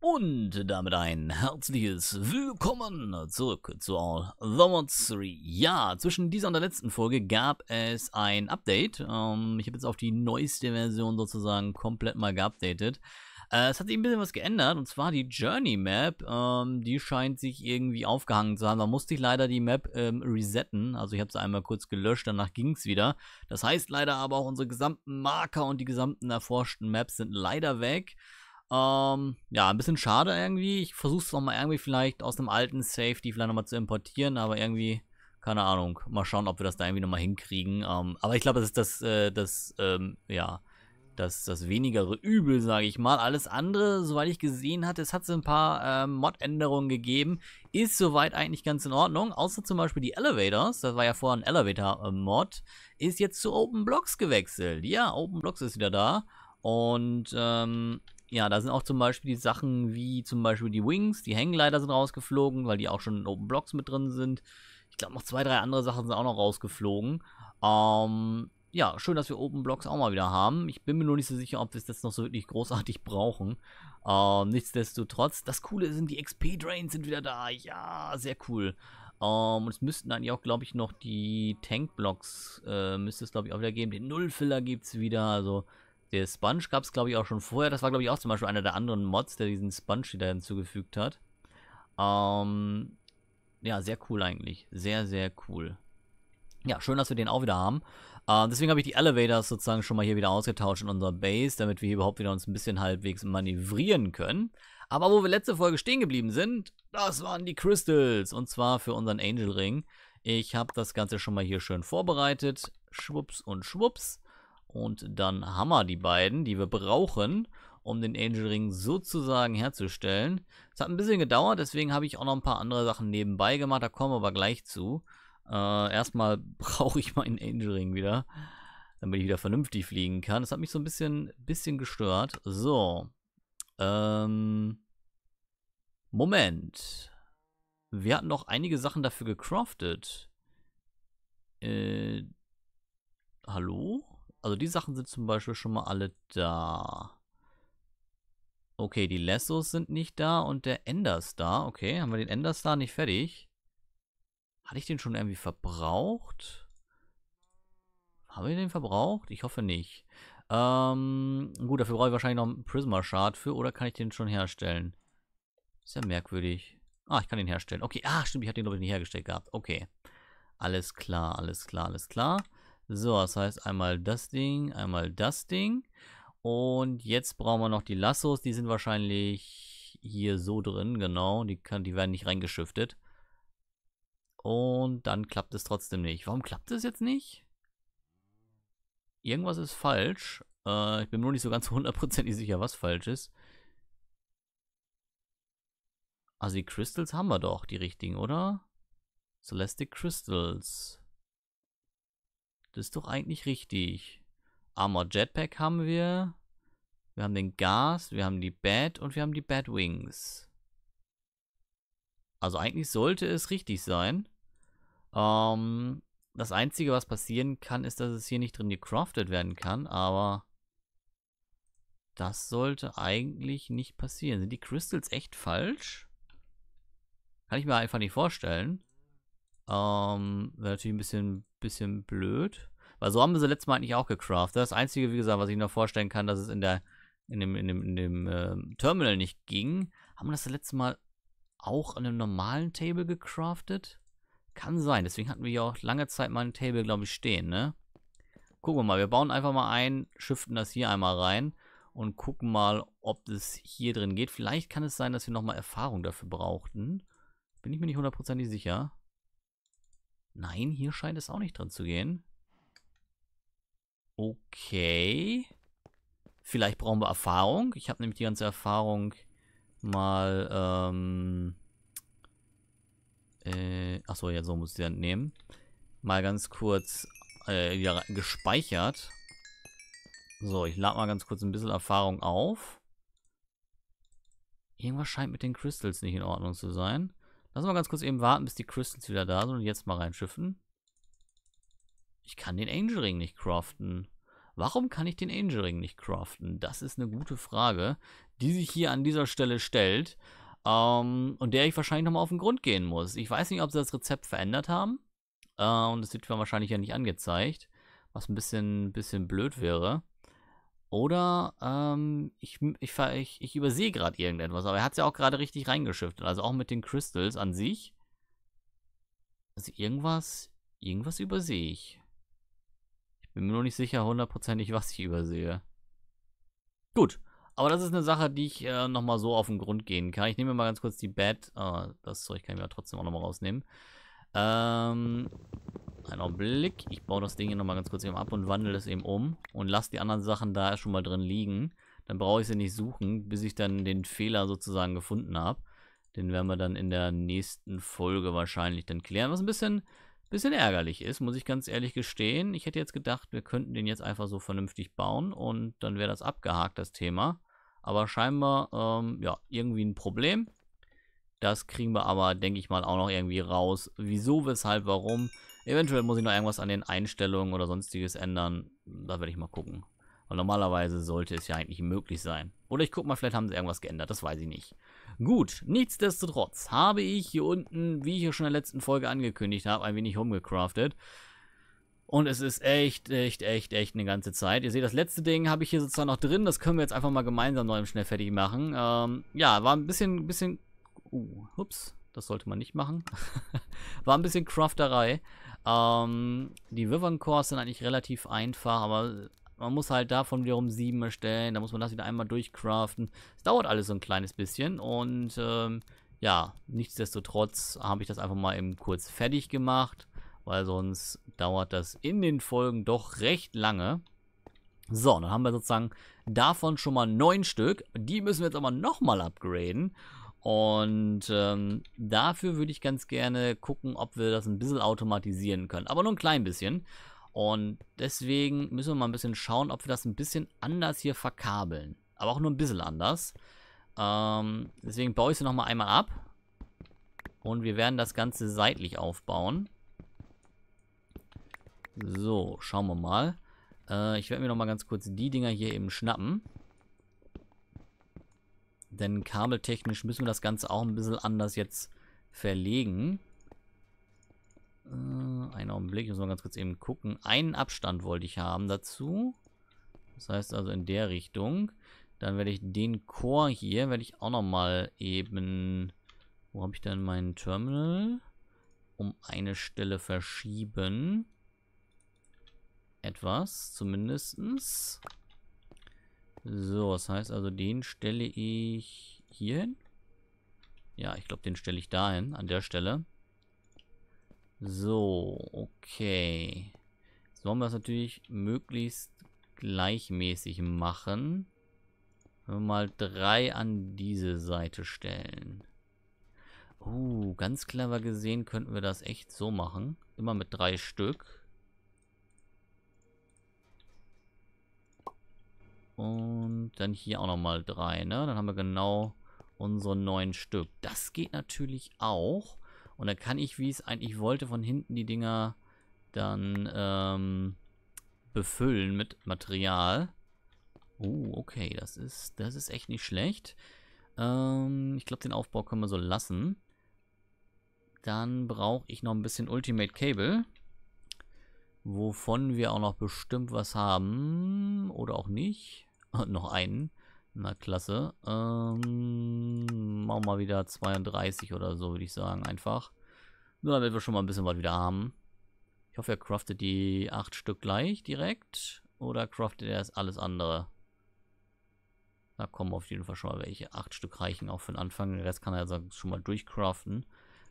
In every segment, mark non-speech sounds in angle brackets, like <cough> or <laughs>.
Und damit ein herzliches Willkommen zurück zu All The Mods 3. Ja, zwischen dieser und der letzten Folge gab es ein Update. Ähm, ich habe jetzt auf die neueste Version sozusagen komplett mal geupdatet. Äh, es hat sich ein bisschen was geändert und zwar die Journey Map. Ähm, die scheint sich irgendwie aufgehangen zu haben. Da musste ich leider die Map ähm, resetten. Also ich habe sie einmal kurz gelöscht, danach ging es wieder. Das heißt leider aber auch unsere gesamten Marker und die gesamten erforschten Maps sind leider weg. Ähm, ja, ein bisschen schade irgendwie. Ich versuche es nochmal irgendwie vielleicht aus einem alten Safety vielleicht nochmal zu importieren, aber irgendwie, keine Ahnung. Mal schauen, ob wir das da irgendwie nochmal hinkriegen. Ähm, aber ich glaube, das ist das, äh, das, ähm, ja, das, das wenigere Übel, sage ich mal. Alles andere, soweit ich gesehen hatte, es hat so ein paar ähm, Mod-Änderungen gegeben. Ist soweit eigentlich ganz in Ordnung. Außer zum Beispiel die Elevators, das war ja vorher ein Elevator-Mod, ist jetzt zu Open Blocks gewechselt. Ja, Open Blocks ist wieder da. Und ähm, ja, da sind auch zum Beispiel die Sachen wie zum Beispiel die Wings, die Hängleiter sind rausgeflogen, weil die auch schon in Open Blocks mit drin sind. Ich glaube, noch zwei, drei andere Sachen sind auch noch rausgeflogen. Ähm, ja, schön, dass wir Open Blocks auch mal wieder haben. Ich bin mir nur nicht so sicher, ob wir es jetzt noch so wirklich großartig <laughs> brauchen. Ähm, nichtsdestotrotz, das Coole sind, die XP-Drains sind wieder da. Ja, sehr cool. Ähm, und es müssten eigentlich auch, glaube ich, noch die Tank-Blocks, äh, müsste es, glaube ich, auch wieder geben. Den Nullfiller gibt es wieder, also der Sponge gab es, glaube ich, auch schon vorher. Das war, glaube ich, auch zum Beispiel einer der anderen Mods, der diesen Sponge wieder hinzugefügt hat. Ähm, ja, sehr cool eigentlich. Sehr, sehr cool. Ja, schön, dass wir den auch wieder haben. Äh, deswegen habe ich die Elevators sozusagen schon mal hier wieder ausgetauscht in unserer Base, damit wir hier überhaupt wieder uns ein bisschen halbwegs manövrieren können. Aber wo wir letzte Folge stehen geblieben sind, das waren die Crystals. Und zwar für unseren Angel Ring. Ich habe das Ganze schon mal hier schön vorbereitet. Schwupps und schwupps. Und dann haben wir die beiden, die wir brauchen, um den Angel Ring sozusagen herzustellen. Es hat ein bisschen gedauert, deswegen habe ich auch noch ein paar andere Sachen nebenbei gemacht. Da kommen wir aber gleich zu. Äh, erstmal <laughs> brauche ich meinen Angel Ring wieder, damit ich wieder vernünftig fliegen kann. Das hat mich so ein bisschen, bisschen gestört. So. Ähm. Moment. Wir hatten noch einige Sachen dafür gecraftet. Äh. Hallo? Also die Sachen sind zum Beispiel schon mal alle da. Okay, die Lessos sind nicht da und der Enderstar. Okay, haben wir den Enderstar nicht fertig? Hatte ich den schon irgendwie verbraucht? Haben wir den verbraucht? Ich hoffe nicht. Ähm, gut, dafür brauche ich wahrscheinlich noch einen Prisma-Shard für oder kann ich den schon herstellen? Ist ja merkwürdig. Ah, ich kann den herstellen. Okay, ah, stimmt, ich habe den, glaube ich, nicht hergestellt gehabt. Okay. Alles klar, alles klar, alles klar. So, das heißt einmal das Ding, einmal das Ding. Und jetzt brauchen wir noch die Lassos. Die sind wahrscheinlich hier so drin, genau. Die, kann, die werden nicht reingeschiftet. Und dann klappt es trotzdem nicht. Warum klappt es jetzt nicht? Irgendwas ist falsch. Äh, ich bin mir nur nicht so ganz <laughs> hundertprozentig sicher, was falsch ist. Also die Crystals haben wir doch, die richtigen, oder? Celestic Crystals. Das ist doch eigentlich richtig. Armor Jetpack haben wir. Wir haben den Gas, wir haben die Bat und wir haben die Wings. Also eigentlich sollte es richtig sein. Ähm, das Einzige, was passieren kann, ist, dass es hier nicht drin gecraftet werden kann, aber das sollte eigentlich nicht passieren. Sind die Crystals echt falsch? Kann ich mir einfach nicht vorstellen. Ähm, Wäre natürlich ein bisschen, bisschen blöd. Weil so haben wir sie letztes Mal eigentlich auch gecraftet. Das Einzige, wie gesagt, was ich noch vorstellen kann, dass es in der in dem, in dem, in dem äh, Terminal nicht ging. Haben wir das, das letzte Mal auch an einem normalen Table gecraftet? Kann sein. Deswegen hatten wir ja auch lange Zeit mal ein Table, glaube ich, stehen, ne? Gucken wir mal. Wir bauen einfach mal ein, shiften das hier einmal rein und gucken mal, ob das hier drin geht. Vielleicht kann es sein, dass wir nochmal Erfahrung dafür brauchten. Bin ich mir nicht hundertprozentig sicher. Nein, hier scheint es auch nicht drin zu gehen. Okay. Vielleicht brauchen wir Erfahrung. Ich habe nämlich die ganze Erfahrung mal, ähm... Äh, achso, ja, so muss ich sie entnehmen. Mal ganz kurz äh, ja, gespeichert. So, ich lade mal ganz kurz ein bisschen Erfahrung auf. Irgendwas scheint mit den Crystals nicht in Ordnung zu sein. Lass mal ganz kurz eben warten, bis die Crystals wieder da sind und jetzt mal reinschiffen. Ich kann den Angel Ring nicht craften. Warum kann ich den Angel Ring nicht craften? Das ist eine gute Frage, die sich hier an dieser Stelle stellt. Ähm, und der ich wahrscheinlich nochmal auf den Grund gehen muss. Ich weiß nicht, ob sie das Rezept verändert haben. Äh, und es wird mir wahrscheinlich ja nicht angezeigt. Was ein bisschen, bisschen blöd wäre. Oder ähm, ich, ich, ich, ich übersehe gerade irgendetwas, aber er hat es ja auch gerade richtig reingeschifftet. Also auch mit den Crystals an sich. Also irgendwas, irgendwas übersehe ich. Ich bin mir nur nicht sicher hundertprozentig, was ich übersehe. Gut, aber das ist eine Sache, die ich äh, nochmal so auf den Grund gehen kann. Ich nehme mal ganz kurz die Bad. Ah, das Zeug kann ich mir trotzdem auch nochmal rausnehmen. Ähm, ein Augenblick. Ich baue das Ding hier nochmal ganz kurz eben ab und wandle es eben um. Und lasse die anderen Sachen da schon mal drin liegen. Dann brauche ich sie nicht suchen, bis ich dann den Fehler sozusagen gefunden habe. Den werden wir dann in der nächsten Folge wahrscheinlich dann klären. Was ein bisschen, bisschen ärgerlich ist, muss ich ganz ehrlich gestehen. Ich hätte jetzt gedacht, wir könnten den jetzt einfach so vernünftig bauen. Und dann wäre das abgehakt, das Thema. Aber scheinbar, ähm, ja, irgendwie ein Problem. Das kriegen wir aber, denke ich mal, auch noch irgendwie raus. Wieso, weshalb, warum... Eventuell muss ich noch irgendwas an den Einstellungen oder sonstiges ändern. Da werde ich mal gucken. Weil normalerweise sollte es ja eigentlich möglich sein. Oder ich gucke mal, vielleicht haben sie irgendwas geändert. Das weiß ich nicht. Gut, nichtsdestotrotz habe ich hier unten, wie ich ja schon in der letzten Folge angekündigt habe, ein wenig rumgecraftet. Und es ist echt, echt, echt, echt eine ganze Zeit. Ihr seht, das letzte Ding habe ich hier sozusagen noch drin. Das können wir jetzt einfach mal gemeinsam noch im Schnell fertig machen. Ähm, ja, war ein bisschen, bisschen... Uh, ups. Das sollte man nicht machen. <laughs> War ein bisschen Crafterei. Ähm, die Wyvern Cores sind eigentlich relativ einfach, aber man muss halt davon wiederum sieben erstellen. Da muss man das wieder einmal durchcraften. Es dauert alles so ein kleines bisschen und ähm, ja, nichtsdestotrotz habe ich das einfach mal eben kurz fertig gemacht, weil sonst dauert das in den Folgen doch recht lange. So, dann haben wir sozusagen davon schon mal neun Stück. Die müssen wir jetzt aber nochmal upgraden. Und ähm, dafür würde ich ganz gerne gucken, ob wir das ein bisschen automatisieren können. Aber nur ein klein bisschen. Und deswegen müssen wir mal ein bisschen schauen, ob wir das ein bisschen anders hier verkabeln. Aber auch nur ein bisschen anders. Ähm, deswegen baue ich sie nochmal einmal ab. Und wir werden das Ganze seitlich aufbauen. So, schauen wir mal. Äh, ich werde mir nochmal ganz kurz die Dinger hier eben schnappen. Denn kabeltechnisch müssen wir das Ganze auch ein bisschen anders jetzt verlegen. Äh, einen Augenblick, ich muss mal ganz kurz eben gucken. Einen Abstand wollte ich haben dazu. Das heißt also in der Richtung. Dann werde ich den Chor hier, werde ich auch nochmal eben... Wo habe ich denn meinen Terminal? Um eine Stelle verschieben. Etwas, zumindestens. So, das heißt also, den stelle ich hier hin. Ja, ich glaube, den stelle ich dahin, an der Stelle. So, okay. Jetzt wollen wir das natürlich möglichst gleichmäßig machen. Wenn wir mal drei an diese Seite stellen. Uh, ganz clever gesehen könnten wir das echt so machen. Immer mit drei Stück. Und dann hier auch nochmal drei, ne? Dann haben wir genau unsere neun Stück. Das geht natürlich auch. Und dann kann ich, wie ich es eigentlich wollte, von hinten die Dinger dann ähm, befüllen mit Material. Oh, okay, das ist, das ist echt nicht schlecht. Ähm, ich glaube, den Aufbau können wir so lassen. Dann brauche ich noch ein bisschen Ultimate Cable. Wovon wir auch noch bestimmt was haben. Oder auch nicht. <laughs> noch einen. Na klasse. Ähm, machen wir mal wieder 32 oder so, würde ich sagen, einfach. Nur damit wir schon mal ein bisschen was wieder haben. Ich hoffe, er craftet die 8 Stück gleich direkt. Oder craftet er erst alles andere? Da kommen auf jeden Fall schon mal welche. 8 Stück reichen auch für den Anfang. Den Rest kann er also schon mal durchcraften.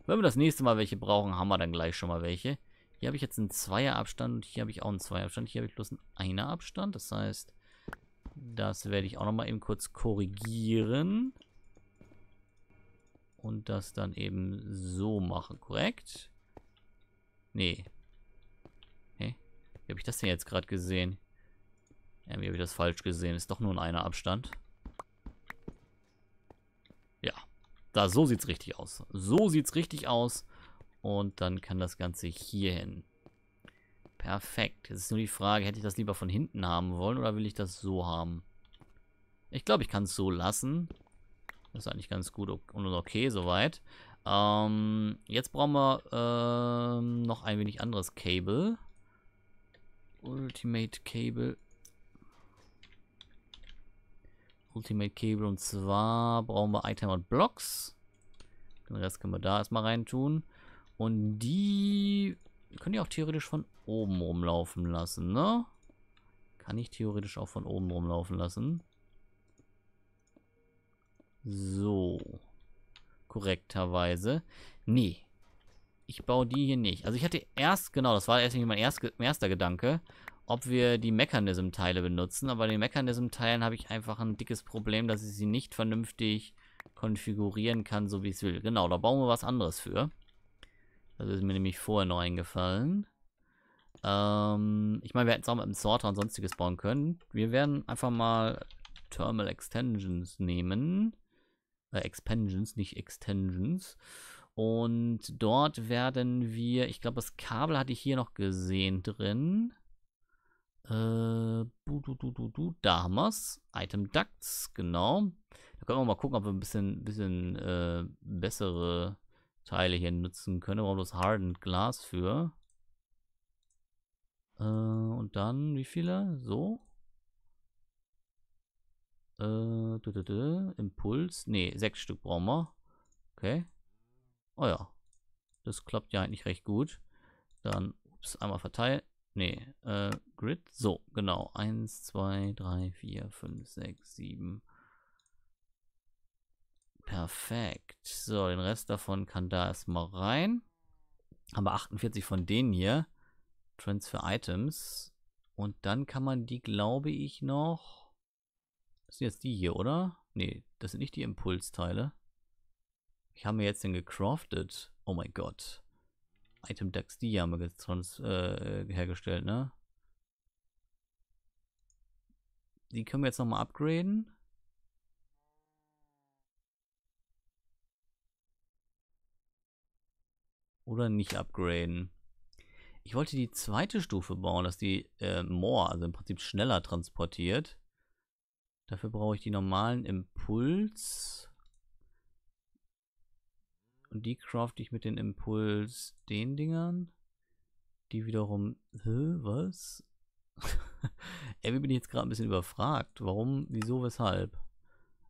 Wenn wir das nächste Mal welche brauchen, haben wir dann gleich schon mal welche. Hier habe ich jetzt einen Zweierabstand und hier habe ich auch einen Zweierabstand. Hier habe ich bloß einen Einerabstand. Das heißt, das werde ich auch nochmal eben kurz korrigieren. Und das dann eben so machen, korrekt? Nee. Hä? Wie habe ich das denn jetzt gerade gesehen? Irgendwie habe ich das falsch gesehen. Ist doch nur in einer Abstand. Ja. Da, so es richtig aus. So sieht es richtig aus. Und dann kann das Ganze hier hin. Perfekt. Jetzt ist nur die Frage, hätte ich das lieber von hinten haben wollen oder will ich das so haben? Ich glaube, ich kann es so lassen. Das ist eigentlich ganz gut und okay soweit. Ähm, jetzt brauchen wir ähm, noch ein wenig anderes Cable. Ultimate Cable. Ultimate Cable und zwar brauchen wir Item und Blocks. Den Rest können wir da erstmal reintun. Und die wir können die auch theoretisch von oben rumlaufen lassen, ne? Kann ich theoretisch auch von oben rumlaufen lassen. So. Korrekterweise. Nee. Ich baue die hier nicht. Also ich hatte erst, genau, das war erst mein, erst, mein erster Gedanke, ob wir die Mechanism-Teile benutzen. Aber bei den Mechanism-Teilen habe ich einfach ein dickes Problem, dass ich sie nicht vernünftig konfigurieren kann, so wie ich es will. Genau, da bauen wir was anderes für. Das ist mir nämlich vorher noch eingefallen. Ähm, ich meine, wir hätten es auch mit dem Sorter und sonstiges bauen können. Wir werden einfach mal Thermal Extensions nehmen. Äh, Expansions, nicht Extensions. Und dort werden wir, ich glaube, das Kabel hatte ich hier noch gesehen drin. Äh, du, du, du, du, du, da haben wir's. Item Ducts, genau. Da können wir mal gucken, ob wir ein bisschen, bisschen äh, bessere Teile hier nutzen können. Warum bloß Hardened Glas für? Äh, und dann, wie viele? So? Äh, dü -dü -dü. Impuls. Ne, sechs Stück brauchen wir. Okay. Oh ja. Das klappt ja eigentlich recht gut. Dann, ups, einmal verteilen. Ne, äh, Grid. So, genau. Eins, zwei, drei, vier, fünf, sechs, sieben, Perfekt. So, den Rest davon kann da erstmal rein. Haben wir 48 von denen hier. Transfer Items. Und dann kann man die, glaube ich, noch... Das sind jetzt die hier, oder? Nee, das sind nicht die Impulsteile. Ich habe mir jetzt den gecraftet. Oh mein Gott. Item Decks, die haben wir äh, hergestellt, ne? Die können wir jetzt nochmal upgraden. Oder nicht upgraden. Ich wollte die zweite Stufe bauen, dass die äh, more, also im Prinzip schneller transportiert. Dafür brauche ich die normalen Impuls. Und die crafte ich mit den Impuls den Dingern. Die wiederum... Hä, was? <laughs> Ey, bin ich jetzt gerade ein bisschen überfragt. Warum, wieso, weshalb?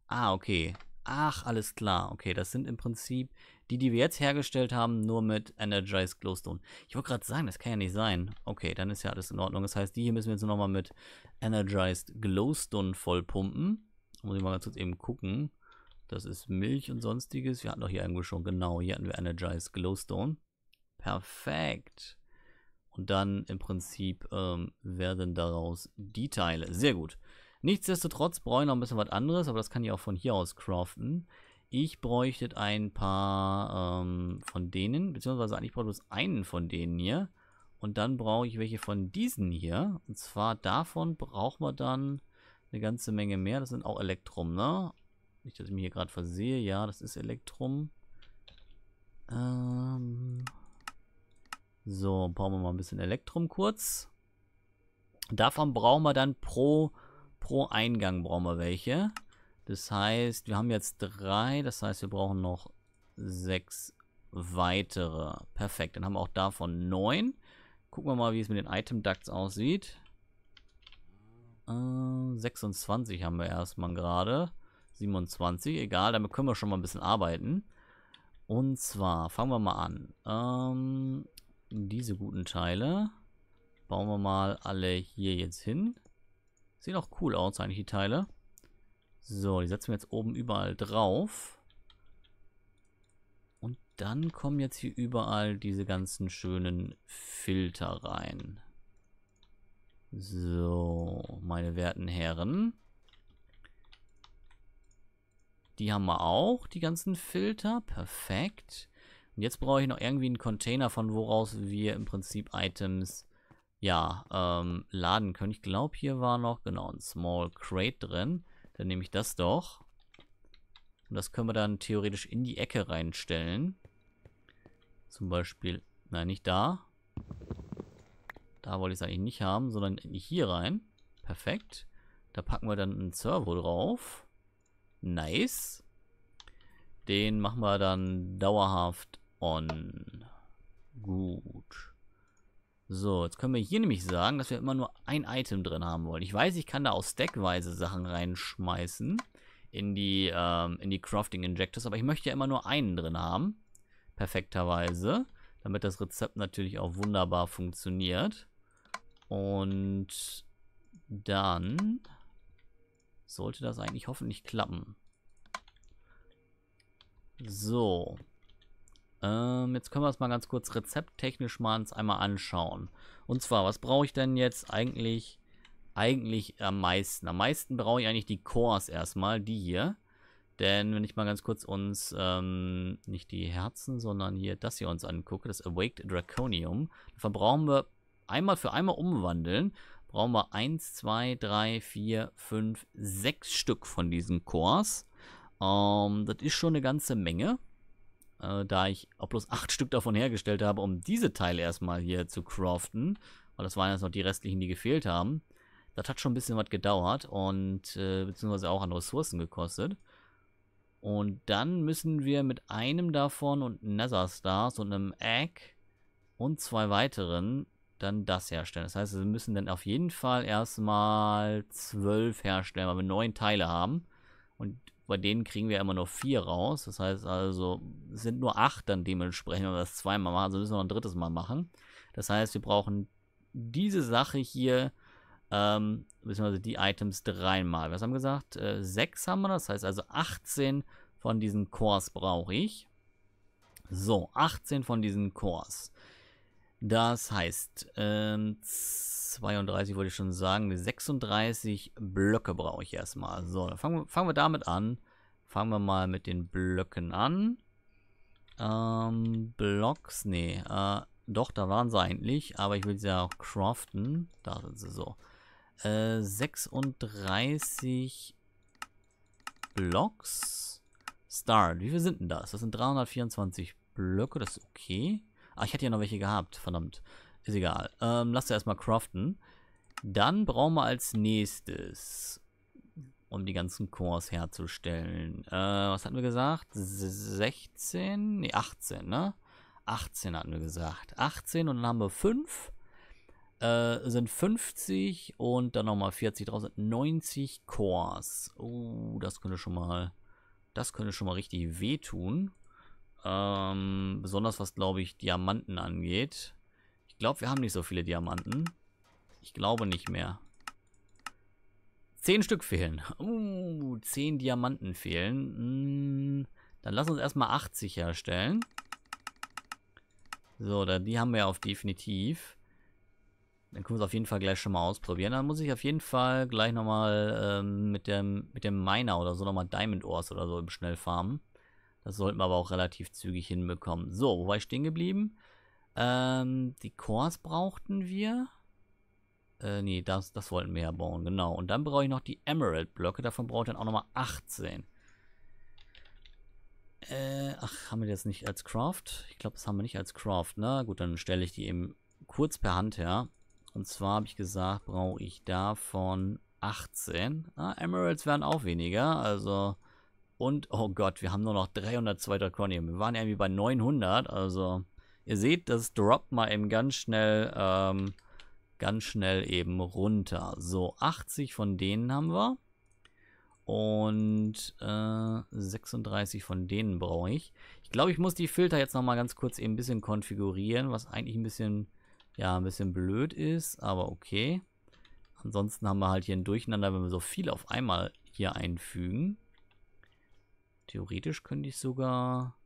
Ah, okay. Ach, alles klar. Okay, das sind im Prinzip die, die wir jetzt hergestellt haben, nur mit Energized Glowstone. Ich wollte gerade sagen, das kann ja nicht sein. Okay, dann ist ja alles in Ordnung. Das heißt, die hier müssen wir jetzt nochmal mit Energized Glowstone vollpumpen. Muss ich mal ganz kurz eben gucken. Das ist Milch und sonstiges. Wir hatten doch hier irgendwo schon, genau, hier hatten wir Energized Glowstone. Perfekt. Und dann im Prinzip ähm, werden daraus die Teile. Sehr gut. Nichtsdestotrotz brauche ich noch ein bisschen was anderes, aber das kann ich auch von hier aus craften. Ich bräuchte ein paar ähm, von denen, beziehungsweise eigentlich brauche ich bloß einen von denen hier. Und dann brauche ich welche von diesen hier. Und zwar davon brauchen wir dann eine ganze Menge mehr. Das sind auch Elektrum, ne? Nicht, dass ich mich hier gerade versehe. Ja, das ist Elektrum. Ähm so, brauchen wir mal ein bisschen Elektrum kurz. Davon brauchen wir dann pro pro Eingang brauchen wir welche. Das heißt, wir haben jetzt drei. Das heißt, wir brauchen noch sechs weitere. Perfekt. Dann haben wir auch davon neun. Gucken wir mal, wie es mit den Item-Ducts aussieht. Äh, 26 haben wir erstmal gerade. 27, egal. Damit können wir schon mal ein bisschen arbeiten. Und zwar, fangen wir mal an. Ähm, diese guten Teile bauen wir mal alle hier jetzt hin. Sehen auch cool aus eigentlich, die Teile. So, die setzen wir jetzt oben überall drauf. Und dann kommen jetzt hier überall diese ganzen schönen Filter rein. So, meine werten Herren. Die haben wir auch, die ganzen Filter. Perfekt. Und jetzt brauche ich noch irgendwie einen Container, von woraus wir im Prinzip Items ja, ähm, laden können. Ich glaube, hier war noch, genau, ein Small Crate drin. Dann nehme ich das doch. Und das können wir dann theoretisch in die Ecke reinstellen. Zum Beispiel, nein, nicht da. Da wollte ich es eigentlich nicht haben, sondern hier rein. Perfekt. Da packen wir dann einen Servo drauf. Nice. Den machen wir dann dauerhaft on. Gut. So, jetzt können wir hier nämlich sagen, dass wir immer nur ein Item drin haben wollen. Ich weiß, ich kann da auch stackweise Sachen reinschmeißen in die, ähm, in die Crafting Injectors, aber ich möchte ja immer nur einen drin haben. Perfekterweise. Damit das Rezept natürlich auch wunderbar funktioniert. Und dann sollte das eigentlich hoffentlich klappen. So, ähm, jetzt können wir es mal ganz kurz rezepttechnisch mal uns einmal anschauen. Und zwar, was brauche ich denn jetzt eigentlich eigentlich am meisten? Am meisten brauche ich eigentlich die Cores erstmal, die hier. Denn wenn ich mal ganz kurz uns, ähm, nicht die Herzen, sondern hier das hier uns angucke, das Awaked Draconium, davon brauchen wir einmal für einmal umwandeln, brauchen wir 1, 2, 3, 4, 5, 6 Stück von diesen Cores. Ähm, das ist schon eine ganze Menge. Äh, da ich auch bloß acht Stück davon hergestellt habe, um diese Teile erstmal hier zu craften. Weil das waren jetzt noch die restlichen, die gefehlt haben. Das hat schon ein bisschen was gedauert und äh, beziehungsweise auch an Ressourcen gekostet. Und dann müssen wir mit einem davon und Nether Stars und einem Egg und zwei weiteren dann das herstellen. Das heißt, wir müssen dann auf jeden Fall erstmal zwölf herstellen, weil wir neun Teile haben. Und bei denen kriegen wir immer nur vier raus. Das heißt also, es sind nur acht dann dementsprechend, wenn wir das zweimal machen. Also müssen wir noch ein drittes Mal machen. Das heißt, wir brauchen diese Sache hier, ähm, beziehungsweise die Items dreimal. Was haben wir gesagt? Äh, sechs haben wir, das heißt also 18 von diesen Cores brauche ich. So, 18 von diesen Cores. Das heißt, ähm, 32 wollte ich schon sagen, 36 Blöcke brauche ich erstmal. So, dann fangen, fangen wir damit an. Fangen wir mal mit den Blöcken an. Ähm, Blocks, nee, äh, doch, da waren sie eigentlich, aber ich will sie ja auch craften. Da sind sie so. Äh, 36 Blocks. Start. Wie viel sind denn das? Das sind 324 Blöcke, das ist okay. Ah, ich hätte ja noch welche gehabt. Verdammt. Ist egal. Ähm, lass erstmal craften. Dann brauchen wir als nächstes, um die ganzen Cores herzustellen. Äh, was hatten wir gesagt? 16? Ne, 18, ne? 18 hatten wir gesagt. 18 und dann haben wir 5. Äh, sind 50 und dann nochmal 40 draus 90 Cores. Oh, das könnte schon mal, das könnte schon mal richtig wehtun. Ähm, besonders was, glaube ich, Diamanten angeht. Ich glaube, wir haben nicht so viele Diamanten. Ich glaube nicht mehr. Zehn Stück fehlen. Uh, zehn Diamanten fehlen. Hm, dann lass uns erstmal 80 herstellen. So, da, die haben wir auf definitiv. Dann können wir es auf jeden Fall gleich schon mal ausprobieren. Dann muss ich auf jeden Fall gleich nochmal ähm, mit, dem, mit dem Miner oder so nochmal Diamond Ores oder so im Schnell farmen. Das sollten wir aber auch relativ zügig hinbekommen. So, wo war ich stehen geblieben? Ähm, die Cores brauchten wir. Äh, nee, das, das wollten wir ja bauen, genau. Und dann brauche ich noch die Emerald-Blöcke. Davon brauche ich dann auch nochmal 18. Äh, ach, haben wir das nicht als Craft? Ich glaube, das haben wir nicht als Craft, ne? Gut, dann stelle ich die eben kurz per Hand her. Und zwar habe ich gesagt, brauche ich davon 18. Ah, Emeralds werden auch weniger, also und, oh Gott, wir haben nur noch 302 Draconium. Wir waren irgendwie bei 900, also... Ihr seht, das droppt mal eben ganz schnell, ähm, ganz schnell eben runter. So, 80 von denen haben wir. Und äh, 36 von denen brauche ich. Ich glaube, ich muss die Filter jetzt nochmal ganz kurz eben ein bisschen konfigurieren, was eigentlich ein bisschen, ja, ein bisschen blöd ist, aber okay. Ansonsten haben wir halt hier ein Durcheinander, wenn wir so viel auf einmal hier einfügen. Theoretisch könnte ich sogar...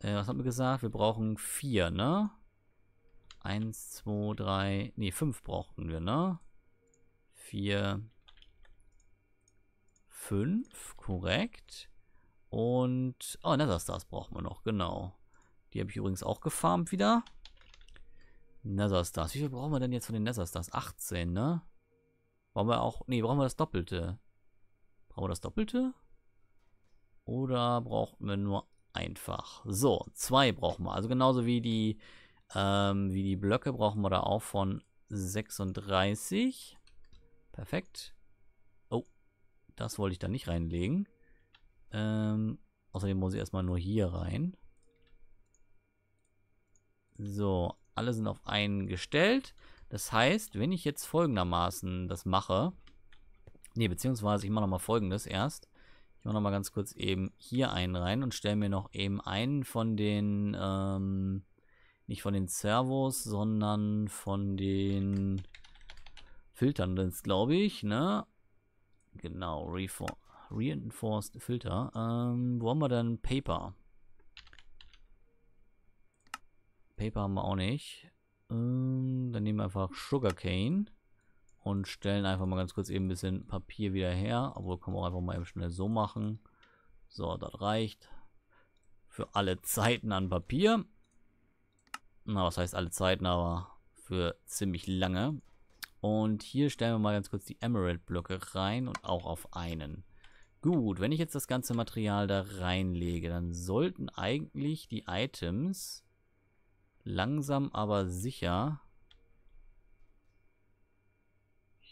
Äh, was haben wir gesagt? Wir brauchen vier, ne? Eins, zwei, drei... Ne, fünf brauchten wir, ne? Vier... Fünf, korrekt. Und... Oh, Netherstars brauchen wir noch, genau. Die habe ich übrigens auch gefarmt wieder. Netherstars. Wie viel brauchen wir denn jetzt von den Netherstars? 18, ne? Brauchen wir auch... Ne, brauchen wir das Doppelte. Brauchen wir das Doppelte? Oder brauchten wir nur einfach? So, zwei brauchen wir. Also genauso wie die, ähm, wie die Blöcke brauchen wir da auch von 36. Perfekt. Oh, das wollte ich da nicht reinlegen. Ähm, außerdem muss ich erstmal nur hier rein. So, alle sind auf einen gestellt. Das heißt, wenn ich jetzt folgendermaßen das mache, ne, beziehungsweise ich mache nochmal folgendes erst. Ich mache nochmal ganz kurz eben hier einen rein und stelle mir noch eben einen von den, ähm, nicht von den Servos, sondern von den Filtern, das glaube ich, ne? Genau, Reinforced Filter. Ähm, wo haben wir denn Paper? Paper haben wir auch nicht. Ähm, dann nehmen wir einfach Sugarcane und stellen einfach mal ganz kurz eben ein bisschen Papier wieder her. Obwohl können wir auch einfach mal eben schnell so machen. So, das reicht. Für alle Zeiten an Papier. Na, was heißt alle Zeiten, aber für ziemlich lange. Und hier stellen wir mal ganz kurz die Emerald-Blöcke rein und auch auf einen. Gut, wenn ich jetzt das ganze Material da reinlege, dann sollten eigentlich die Items langsam aber sicher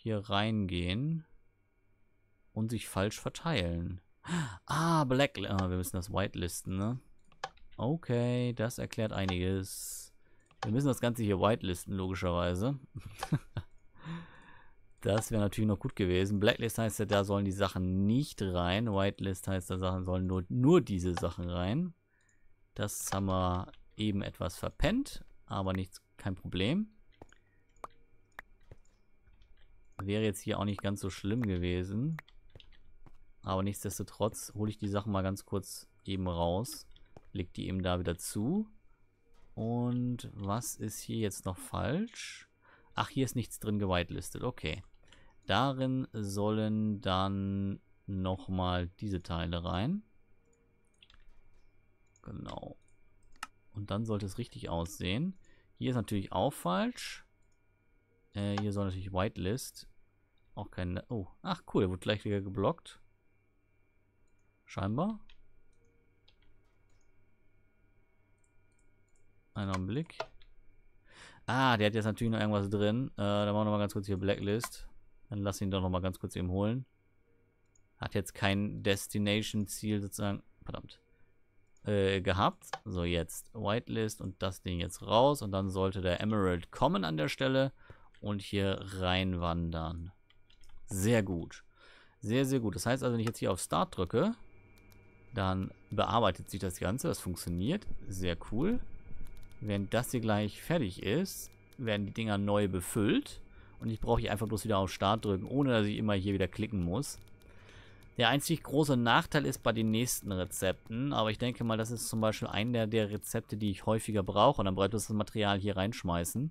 hier reingehen und sich falsch verteilen. Ah, Black... Ah, wir müssen das whitelisten, ne? Okay, das erklärt einiges. Wir müssen das Ganze hier whitelisten, logischerweise. <laughs> das wäre natürlich noch gut gewesen. Blacklist heißt ja, da sollen die Sachen nicht rein. Whitelist heißt, da Sachen sollen nur, nur diese Sachen rein. Das haben wir eben etwas verpennt, aber nichts, kein Problem. Wäre jetzt hier auch nicht ganz so schlimm gewesen. Aber nichtsdestotrotz hole ich die Sachen mal ganz kurz eben raus. Leg die eben da wieder zu. Und was ist hier jetzt noch falsch? Ach, hier ist nichts drin gewitelistet. Okay. Darin sollen dann nochmal diese Teile rein. Genau. Und dann sollte es richtig aussehen. Hier ist natürlich auch falsch. Äh, hier soll natürlich Whitelist. Auch kein... Oh, ach cool, der wird gleich wieder geblockt. Scheinbar. Einen Augenblick. Ah, der hat jetzt natürlich noch irgendwas drin. Äh, dann machen wir nochmal ganz kurz hier Blacklist. Dann lass ihn doch nochmal ganz kurz eben holen. Hat jetzt kein Destination-Ziel sozusagen. Verdammt Äh, gehabt. So, jetzt Whitelist und das Ding jetzt raus. Und dann sollte der Emerald kommen an der Stelle und hier reinwandern. Sehr gut. Sehr, sehr gut. Das heißt also, wenn ich jetzt hier auf Start drücke, dann bearbeitet sich das Ganze. Das funktioniert. Sehr cool. Wenn das hier gleich fertig ist, werden die Dinger neu befüllt. Und ich brauche hier einfach bloß wieder auf Start drücken, ohne dass ich immer hier wieder klicken muss. Der einzig große Nachteil ist bei den nächsten Rezepten, aber ich denke mal, das ist zum Beispiel einer der, der Rezepte, die ich häufiger brauche. Und dann brauche ich das Material hier reinschmeißen.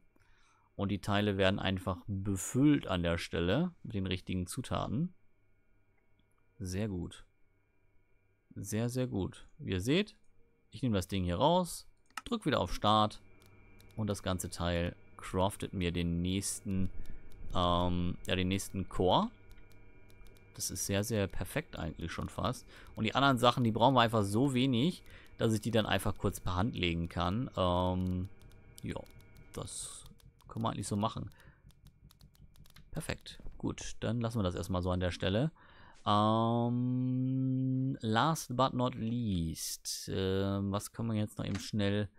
Und die Teile werden einfach befüllt an der Stelle mit den richtigen Zutaten. Sehr gut. Sehr, sehr gut. Wie ihr seht, ich nehme das Ding hier raus, drücke wieder auf Start und das ganze Teil craftet mir den nächsten, ähm, ja, den nächsten Core. Das ist sehr, sehr perfekt eigentlich schon fast. Und die anderen Sachen, die brauchen wir einfach so wenig, dass ich die dann einfach kurz per Hand legen kann. Ähm, ja, das kann man eigentlich so machen. Perfekt. Gut, dann lassen wir das erstmal so an der Stelle. Ähm, last but not least. Ähm, was können wir jetzt noch eben schnell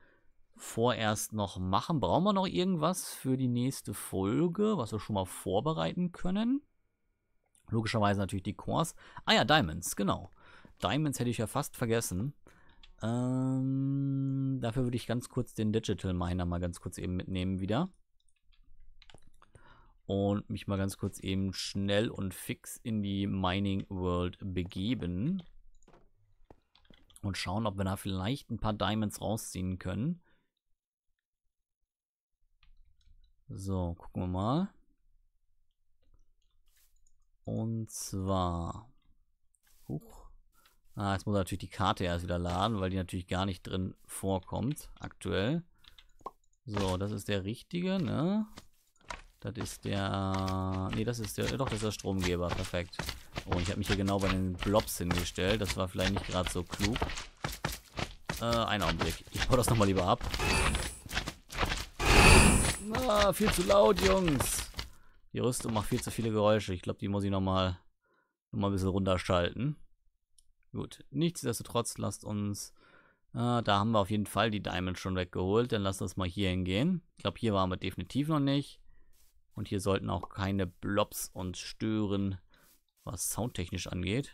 vorerst noch machen? Brauchen wir noch irgendwas für die nächste Folge, was wir schon mal vorbereiten können? Logischerweise natürlich die Cores. Ah ja, Diamonds, genau. Diamonds hätte ich ja fast vergessen. Ähm, dafür würde ich ganz kurz den Digital Miner mal ganz kurz eben mitnehmen wieder und mich mal ganz kurz eben schnell und fix in die Mining World begeben und schauen, ob wir da vielleicht ein paar Diamonds rausziehen können. So, gucken wir mal. Und zwar... Huch. Ah, jetzt muss natürlich die Karte erst wieder laden, weil die natürlich gar nicht drin vorkommt, aktuell. So, das ist der richtige, ne? Das ist der... Ne, das ist der... Doch, das ist der Stromgeber. Perfekt. Oh, und ich habe mich hier genau bei den Blobs hingestellt. Das war vielleicht nicht gerade so klug. Äh, einen Augenblick. Ich baue das nochmal lieber ab. ah, viel zu laut, Jungs. Die Rüstung macht viel zu viele Geräusche. Ich glaube, die muss ich nochmal noch mal ein bisschen runterschalten. Gut, nichtsdestotrotz lasst uns... Äh, da haben wir auf jeden Fall die Diamond schon weggeholt. Dann lasst uns mal hier hingehen. Ich glaube, hier waren wir definitiv noch nicht. Und hier sollten auch keine Blobs uns stören, was soundtechnisch angeht.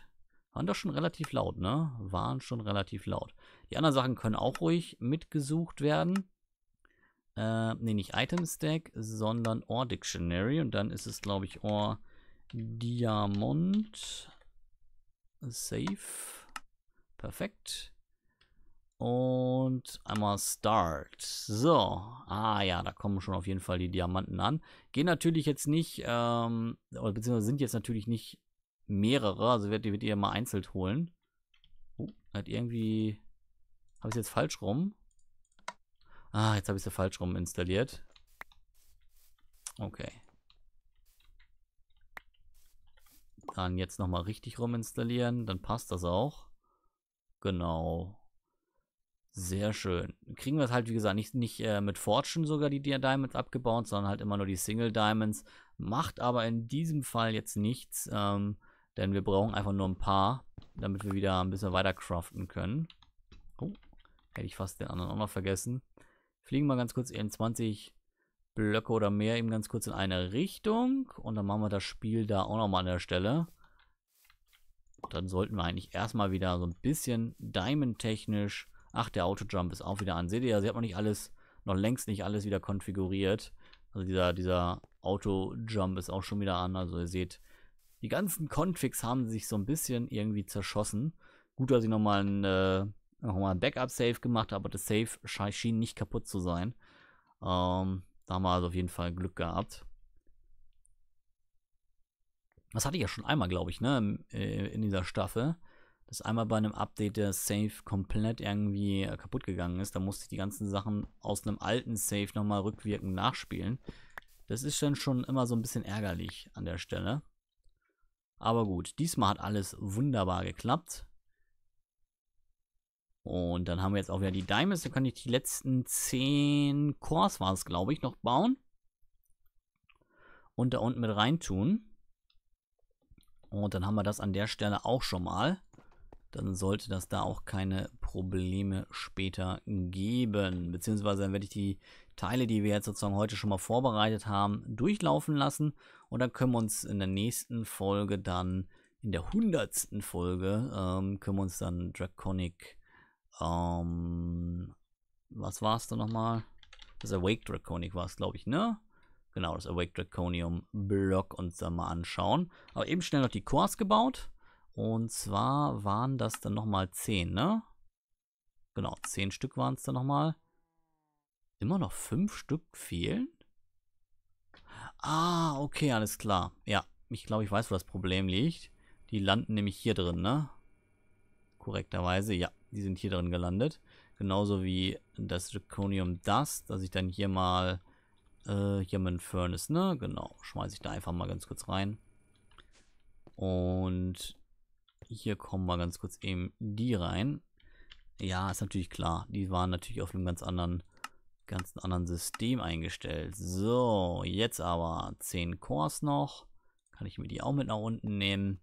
Waren doch schon relativ laut, ne? Waren schon relativ laut. Die anderen Sachen können auch ruhig mitgesucht werden. Äh, ne, nicht Item Stack, sondern OR Dictionary. Und dann ist es, glaube ich, OR Diamond. Safe. Perfekt. Und einmal Start. So. Ah ja, da kommen schon auf jeden Fall die Diamanten an. Gehen natürlich jetzt nicht, ähm, beziehungsweise sind jetzt natürlich nicht mehrere. Also wird, die wird ihr mal einzeln holen. Oh, hat irgendwie... Habe ich jetzt falsch rum? Ah, jetzt habe ich sie falsch rum installiert. Okay. Dann jetzt nochmal richtig rum installieren. Dann passt das auch. Genau. Sehr schön. Kriegen wir es halt, wie gesagt, nicht, nicht äh, mit Fortune sogar die Diamonds abgebaut, sondern halt immer nur die Single Diamonds. Macht aber in diesem Fall jetzt nichts, ähm, denn wir brauchen einfach nur ein paar, damit wir wieder ein bisschen weiter craften können. Oh, hätte ich fast den anderen auch noch vergessen. Fliegen wir ganz kurz in 20 Blöcke oder mehr eben ganz kurz in eine Richtung und dann machen wir das Spiel da auch nochmal an der Stelle. Dann sollten wir eigentlich erstmal wieder so ein bisschen Diamond-technisch Ach, der Auto-Jump ist auch wieder an. Seht ihr, sie hat noch nicht alles, noch längst nicht alles wieder konfiguriert. Also dieser, dieser Auto-Jump ist auch schon wieder an. Also ihr seht, die ganzen Configs haben sich so ein bisschen irgendwie zerschossen. Gut, dass ich nochmal ein, äh, noch ein Backup-Save gemacht habe, aber das Save schien nicht kaputt zu sein. Ähm, da haben wir also auf jeden Fall Glück gehabt. Das hatte ich ja schon einmal, glaube ich, ne, äh, in dieser Staffel dass einmal bei einem Update der Save komplett irgendwie äh, kaputt gegangen ist. Da musste ich die ganzen Sachen aus einem alten Save nochmal rückwirkend nachspielen. Das ist dann schon immer so ein bisschen ärgerlich an der Stelle. Aber gut, diesmal hat alles wunderbar geklappt. Und dann haben wir jetzt auch wieder die Diamonds. Da kann ich die letzten 10 Cores, war es glaube ich, noch bauen. Und da unten mit reintun. Und dann haben wir das an der Stelle auch schon mal dann sollte das da auch keine Probleme später geben. Beziehungsweise dann werde ich die Teile, die wir jetzt sozusagen heute schon mal vorbereitet haben, durchlaufen lassen. Und dann können wir uns in der nächsten Folge dann, in der hundertsten Folge, ähm, können wir uns dann Draconic, ähm, was war es da nochmal? Das Awake Draconic war es, glaube ich, ne? Genau, das Awake Draconium Block uns dann mal anschauen. Aber eben schnell noch die Cores gebaut. Und zwar waren das dann nochmal 10, ne? Genau, 10 Stück waren es dann nochmal. Immer noch 5 Stück fehlen? Ah, okay, alles klar. Ja, ich glaube, ich weiß, wo das Problem liegt. Die landen nämlich hier drin, ne? Korrekterweise, ja, die sind hier drin gelandet. Genauso wie das Draconium Dust, dass ich dann hier mal, äh, hier mein Furnace, ne? Genau, schmeiße ich da einfach mal ganz kurz rein. Und hier kommen wir ganz kurz eben die rein. Ja, ist natürlich klar. Die waren natürlich auf einem ganz anderen, ganz anderen System eingestellt. So, jetzt aber 10 Cores noch. Kann ich mir die auch mit nach unten nehmen.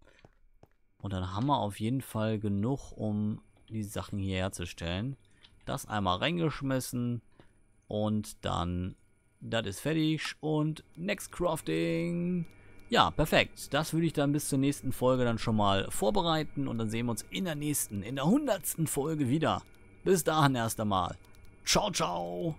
Und dann haben wir auf jeden Fall genug, um die Sachen hier herzustellen. Das einmal reingeschmissen. Und dann, das ist fertig. Und next crafting. Ja, perfekt. Das würde ich dann bis zur nächsten Folge dann schon mal vorbereiten und dann sehen wir uns in der nächsten, in der hundertsten Folge wieder. Bis dahin erst einmal. Ciao, ciao.